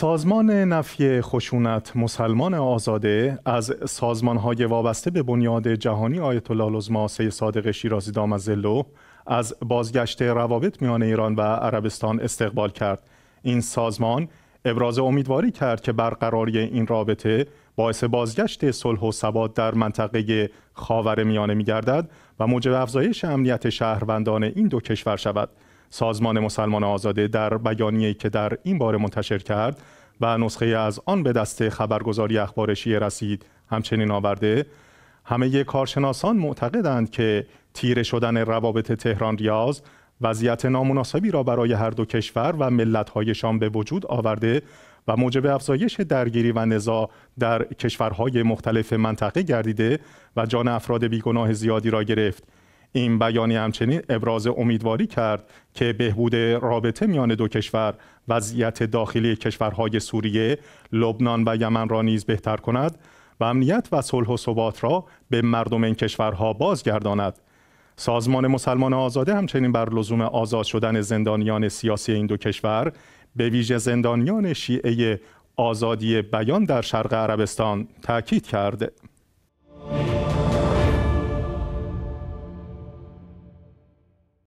سازمان نفی خشونت مسلمان آزاده از های وابسته به بنیاد جهانی آیت الله العظما صادق شیرازی دامزلو از بازگشت روابط میان ایران و عربستان استقبال کرد این سازمان ابراز امیدواری کرد که برقراری این رابطه باعث بازگشت صلح و ثبات در منطقه خاور میانه می و موجب افزایش امنیت شهروندان این دو کشور شود سازمان مسلمان آزاده در بیانیه‌ای که در این باره منتشر کرد و نسخه از آن به دست خبرگزاری اخبار شیعه رسید همچنین آورده همه کارشناسان معتقدند که تیره شدن روابط تهران ریاض وضعیت نامناسبی را برای هر دو کشور و ملت‌هایشان به وجود آورده و موجب افزایش درگیری و نزاع در کشورهای مختلف منطقه گردیده و جان افراد بیگناه زیادی را گرفت این بیانیه همچنین ابراز امیدواری کرد که بهبود رابطه میان دو کشور وضعیت داخلی کشورهای سوریه، لبنان و یمن را نیز بهتر کند و امنیت و صلح و ثبات را به مردم این کشورها بازگرداند. سازمان مسلمان آزاده همچنین بر لزوم آزاد شدن زندانیان سیاسی این دو کشور به ویژه زندانیان شیعه آزادی بیان در شرق عربستان تاکید کرده